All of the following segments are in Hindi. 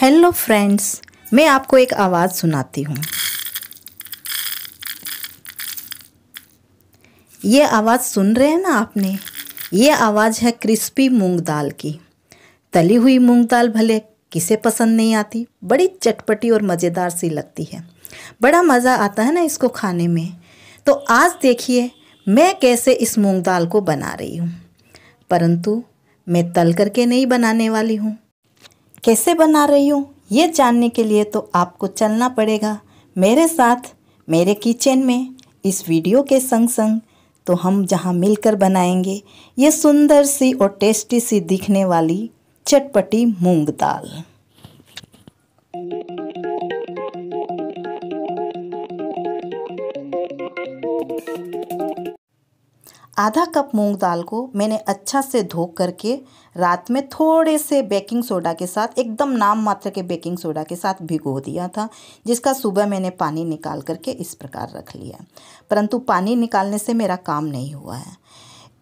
हेलो फ्रेंड्स मैं आपको एक आवाज़ सुनाती हूँ ये आवाज़ सुन रहे हैं ना आपने ये आवाज़ है क्रिस्पी मूंग दाल की तली हुई मूंग दाल भले किसे पसंद नहीं आती बड़ी चटपटी और मज़ेदार सी लगती है बड़ा मज़ा आता है ना इसको खाने में तो आज देखिए मैं कैसे इस मूंग दाल को बना रही हूँ परंतु मैं तल करके नहीं बनाने वाली हूँ कैसे बना रही हूँ ये जानने के लिए तो आपको चलना पड़ेगा मेरे साथ मेरे किचन में इस वीडियो के संग संग तो हम जहाँ मिलकर बनाएंगे ये सुंदर सी और टेस्टी सी दिखने वाली चटपटी मूंग दाल आधा कप मूंग दाल को मैंने अच्छा से धो करके रात में थोड़े से बेकिंग सोडा के साथ एकदम नाम मात्र के बेकिंग सोडा के साथ भिगो दिया था जिसका सुबह मैंने पानी निकाल करके इस प्रकार रख लिया परंतु पानी निकालने से मेरा काम नहीं हुआ है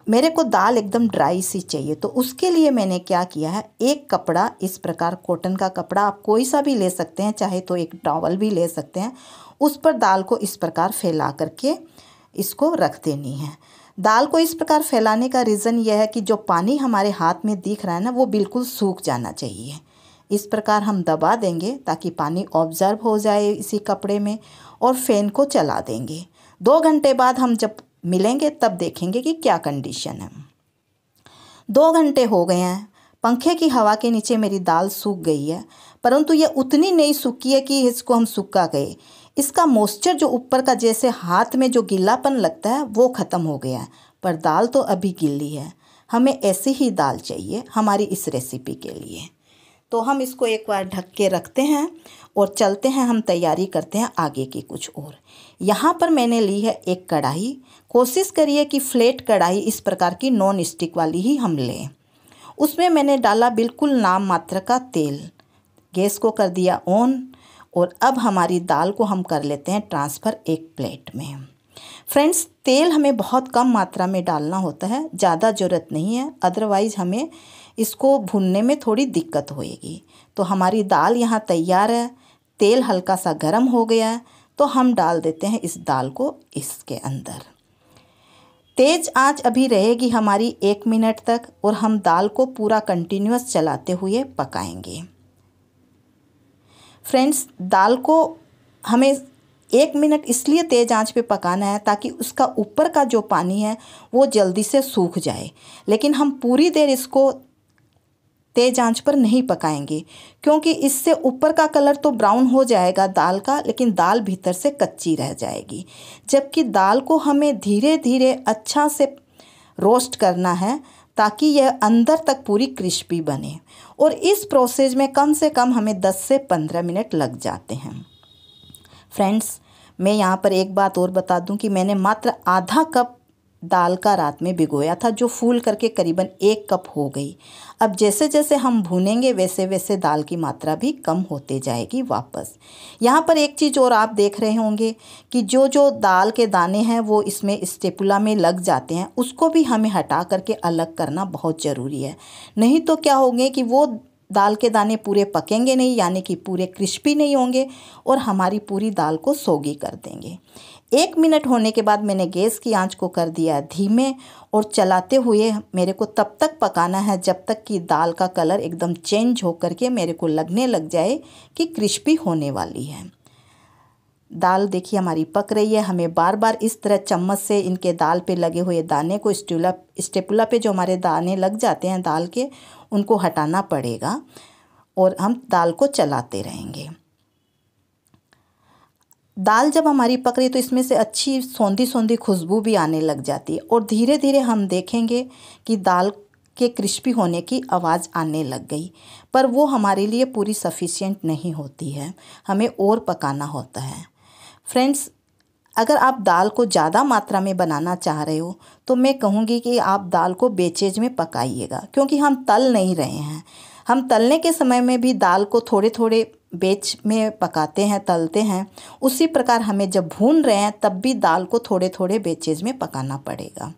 मेरे को दाल एकदम ड्राई सी चाहिए तो उसके लिए मैंने क्या किया है एक कपड़ा इस प्रकार कॉटन का कपड़ा आप कोई सा भी ले सकते हैं चाहे तो एक टॉवल भी ले सकते हैं उस पर दाल को इस प्रकार फैला करके इसको रख देनी है दाल को इस प्रकार फैलाने का रीज़न यह है कि जो पानी हमारे हाथ में दिख रहा है ना वो बिल्कुल सूख जाना चाहिए इस प्रकार हम दबा देंगे ताकि पानी ऑब्जर्व हो जाए इसी कपड़े में और फ़ैन को चला देंगे दो घंटे बाद हम जब मिलेंगे तब देखेंगे कि क्या कंडीशन है दो घंटे हो गए हैं पंखे की हवा के नीचे मेरी दाल सूख गई है परंतु यह उतनी नहीं सूखी है कि इसको हम सूखा गए इसका मॉइस्चर जो ऊपर का जैसे हाथ में जो गीलापन लगता है वो ख़त्म हो गया है पर दाल तो अभी गिली है हमें ऐसी ही दाल चाहिए हमारी इस रेसिपी के लिए तो हम इसको एक बार ढक के रखते हैं और चलते हैं हम तैयारी करते हैं आगे की कुछ और यहाँ पर मैंने ली है एक कढ़ाई कोशिश करिए कि फ्लेट कढ़ाई इस प्रकार की नॉन स्टिक वाली ही हम लें उसमें मैंने डाला बिल्कुल नाम मात्र का तेल गैस को कर दिया ऑन और अब हमारी दाल को हम कर लेते हैं ट्रांसफ़र एक प्लेट में फ्रेंड्स तेल हमें बहुत कम मात्रा में डालना होता है ज़्यादा ज़रूरत नहीं है अदरवाइज़ हमें इसको भुनने में थोड़ी दिक्कत होएगी तो हमारी दाल यहाँ तैयार है तेल हल्का सा गर्म हो गया है तो हम डाल देते हैं इस दाल को इसके अंदर तेज़ आंच अभी रहेगी हमारी एक मिनट तक और हम दाल को पूरा कंटिन्यूस चलाते हुए पकाएंगे फ्रेंड्स दाल को हमें एक मिनट इसलिए तेज़ आंच पे पकाना है ताकि उसका ऊपर का जो पानी है वो जल्दी से सूख जाए लेकिन हम पूरी देर इसको तेज़ आंच पर नहीं पकाएंगे क्योंकि इससे ऊपर का कलर तो ब्राउन हो जाएगा दाल का लेकिन दाल भीतर से कच्ची रह जाएगी जबकि दाल को हमें धीरे धीरे अच्छा से रोस्ट करना है ताकि यह अंदर तक पूरी क्रिस्पी बने और इस प्रोसेस में कम से कम हमें 10 से 15 मिनट लग जाते हैं फ्रेंड्स मैं यहाँ पर एक बात और बता दूँ कि मैंने मात्र आधा कप दाल का रात में भिगोया था जो फूल करके करीबन एक कप हो गई अब जैसे जैसे हम भूनेंगे वैसे वैसे दाल की मात्रा भी कम होते जाएगी वापस यहाँ पर एक चीज़ और आप देख रहे होंगे कि जो जो दाल के दाने हैं वो इसमें स्टेपुला में लग जाते हैं उसको भी हमें हटा करके अलग करना बहुत ज़रूरी है नहीं तो क्या होंगे कि वो दाल के दाने पूरे पकेंगे नहीं यानी कि पूरे क्रिस्पी नहीं होंगे और हमारी पूरी दाल को सोगी कर देंगे एक मिनट होने के बाद मैंने गैस की आंच को कर दिया धीमे और चलाते हुए मेरे को तब तक पकाना है जब तक कि दाल का कलर एकदम चेंज होकर के मेरे को लगने लग जाए कि क्रिस्पी होने वाली है दाल देखिए हमारी पक रही है हमें बार बार इस तरह चम्मच से इनके दाल पे लगे हुए दाने को स्टूला स्टेपुला पे जो हमारे दाने लग जाते हैं दाल के उनको हटाना पड़ेगा और हम दाल को चलाते रहेंगे दाल जब हमारी पक रही तो इसमें से अच्छी सौंधी सौंधी खुशबू भी आने लग जाती है और धीरे धीरे हम देखेंगे कि दाल के क्रिस्पी होने की आवाज़ आने लग गई पर वो हमारे लिए पूरी सफिशियंट नहीं होती है हमें और पकाना होता है फ्रेंड्स अगर आप दाल को ज़्यादा मात्रा में बनाना चाह रहे हो तो मैं कहूँगी कि आप दाल को बेचेज में पकाइएगा क्योंकि हम तल नहीं रहे हैं हम तलने के समय में भी दाल को थोड़े थोड़े बेच में पकाते हैं तलते हैं उसी प्रकार हमें जब भून रहे हैं तब भी दाल को थोड़े थोड़े बेचेज में पकाना पड़ेगा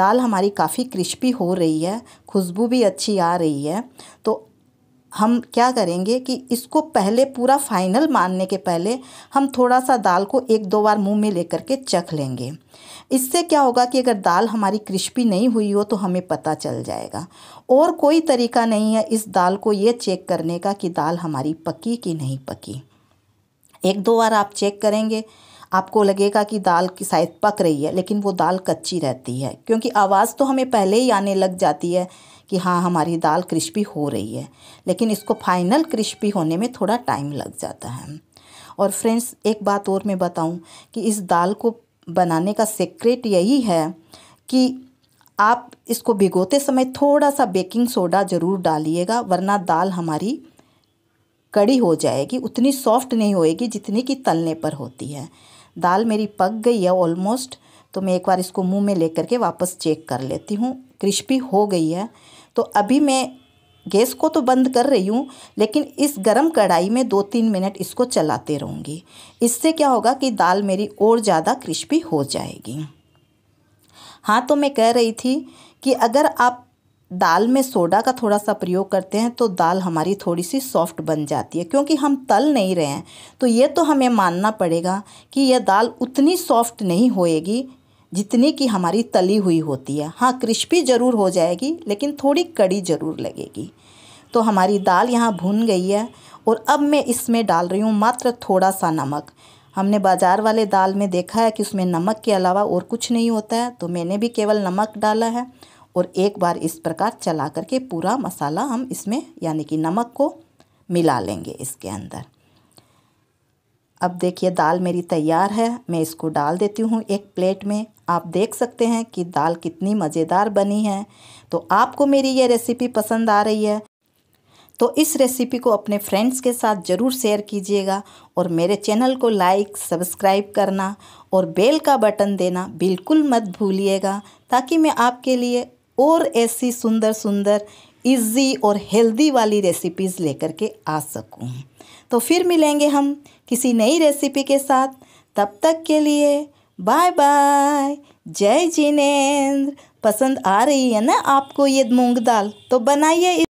दाल हमारी काफ़ी क्रिस्पी हो रही है खुशबू भी अच्छी आ रही है तो हम क्या करेंगे कि इसको पहले पूरा फाइनल मानने के पहले हम थोड़ा सा दाल को एक दो बार मुंह में लेकर के चख लेंगे इससे क्या होगा कि अगर दाल हमारी क्रिस्पी नहीं हुई हो तो हमें पता चल जाएगा और कोई तरीका नहीं है इस दाल को ये चेक करने का कि दाल हमारी पकी कि नहीं पकी एक दो बार आप चेक करेंगे आपको लगेगा कि दाल की शायद पक रही है लेकिन वो दाल कच्ची रहती है क्योंकि आवाज़ तो हमें पहले ही आने लग जाती है कि हाँ हमारी दाल क्रिस्पी हो रही है लेकिन इसको फाइनल क्रिस्पी होने में थोड़ा टाइम लग जाता है और फ्रेंड्स एक बात और मैं बताऊं कि इस दाल को बनाने का सीक्रेट यही है कि आप इसको भिगोते समय थोड़ा सा बेकिंग सोडा ज़रूर डालिएगा वरना दाल हमारी कड़ी हो जाएगी उतनी सॉफ्ट नहीं होएगी जितनी कि तलने पर होती है दाल मेरी पक गई है ऑलमोस्ट तो मैं एक बार इसको मुंह में लेकर के वापस चेक कर लेती हूँ क्रिस्पी हो गई है तो अभी मैं गैस को तो बंद कर रही हूँ लेकिन इस गरम कढ़ाई में दो तीन मिनट इसको चलाते रहूँगी इससे क्या होगा कि दाल मेरी और ज़्यादा क्रिस्पी हो जाएगी हाँ तो मैं कह रही थी कि अगर आप दाल में सोडा का थोड़ा सा प्रयोग करते हैं तो दाल हमारी थोड़ी सी सॉफ्ट बन जाती है क्योंकि हम तल नहीं रहे हैं तो ये तो हमें मानना पड़ेगा कि यह दाल उतनी सॉफ्ट नहीं होएगी जितनी कि हमारी तली हुई होती है हाँ क्रिस्पी ज़रूर हो जाएगी लेकिन थोड़ी कड़ी ज़रूर लगेगी तो हमारी दाल यहाँ भुन गई है और अब मैं इसमें डाल रही हूँ मात्र थोड़ा सा नमक हमने बाज़ार वाले दाल में देखा है कि उसमें नमक के अलावा और कुछ नहीं होता है तो मैंने भी केवल नमक डाला है और एक बार इस प्रकार चला करके पूरा मसाला हम इसमें यानी कि नमक को मिला लेंगे इसके अंदर अब देखिए दाल मेरी तैयार है मैं इसको डाल देती हूँ एक प्लेट में आप देख सकते हैं कि दाल कितनी मज़ेदार बनी है तो आपको मेरी ये रेसिपी पसंद आ रही है तो इस रेसिपी को अपने फ्रेंड्स के साथ ज़रूर शेयर कीजिएगा और मेरे चैनल को लाइक सब्सक्राइब करना और बेल का बटन देना बिल्कुल मत भूलिएगा ताकि मैं आपके लिए और ऐसी सुंदर सुंदर इजी और हेल्दी वाली रेसिपीज़ लेकर के आ सकूँ तो फिर मिलेंगे हम किसी नई रेसिपी के साथ तब तक के लिए बाय बाय जय जिनेन्द्र पसंद आ रही है ना आपको ये मूंग दाल तो बनाइए